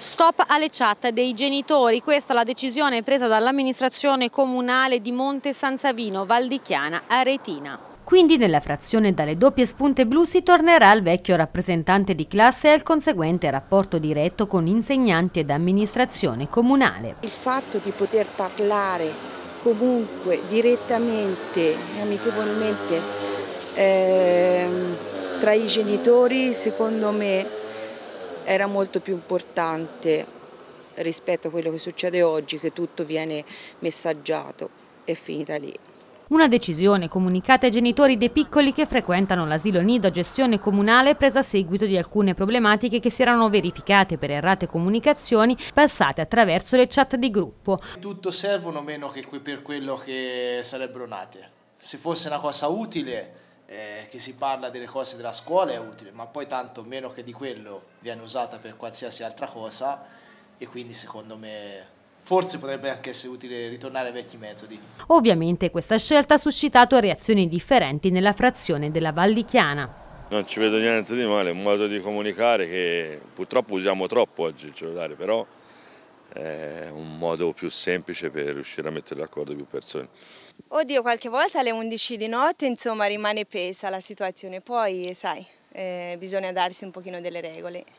Stop alle chat dei genitori, questa è la decisione presa dall'amministrazione comunale di Monte San Savino, Valdichiana, Aretina. Quindi nella frazione dalle doppie spunte blu si tornerà al vecchio rappresentante di classe e al conseguente rapporto diretto con insegnanti ed amministrazione comunale. Il fatto di poter parlare comunque direttamente, e amichevolmente, eh, tra i genitori secondo me era molto più importante rispetto a quello che succede oggi, che tutto viene messaggiato e finita lì. Una decisione comunicata ai genitori dei piccoli che frequentano l'asilo nido a gestione comunale presa a seguito di alcune problematiche che si erano verificate per errate comunicazioni passate attraverso le chat di gruppo. Tutto servono meno che per quello che sarebbero nate. Se fosse una cosa utile eh, che si parla delle cose della scuola è utile, ma poi tanto meno che di quello viene usata per qualsiasi altra cosa e quindi secondo me forse potrebbe anche essere utile ritornare ai vecchi metodi. Ovviamente questa scelta ha suscitato reazioni differenti nella frazione della Vallichiana. Non ci vedo niente di male, è un modo di comunicare che purtroppo usiamo troppo oggi il cellulare, però è un modo più semplice per riuscire a mettere d'accordo più persone. Oddio, qualche volta alle 11 di notte insomma rimane pesa la situazione, poi sai, eh, bisogna darsi un pochino delle regole.